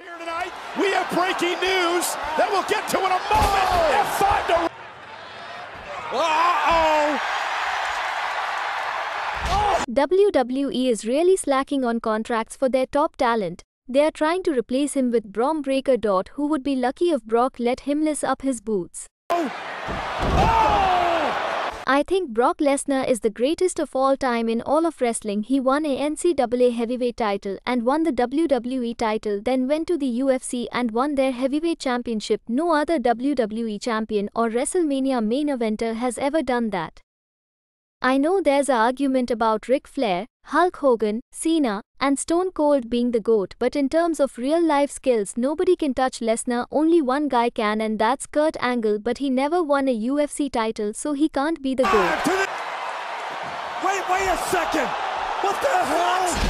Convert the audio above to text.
Here tonight, we have breaking news that we'll get to in a moment. Oh. F5 to. Uh-oh. WWE is really slacking on contracts for their top talent. They are trying to replace him with Brom Breaker. Who would be lucky if Brock let him lace up his boots? Oh. I think Brock Lesnar is the greatest of all time in all of wrestling. He won a NCAA heavyweight title and won the WWE title, then went to the UFC and won their heavyweight championship. No other WWE champion or WrestleMania main eventer has ever done that. I know there's an argument about Ric Flair, Hulk Hogan, Cena, and Stone Cold being the GOAT, but in terms of real life skills, nobody can touch Lesnar, only one guy can, and that's Kurt Angle, but he never won a UFC title, so he can't be the GOAT. Wait, wait a second! What the hell?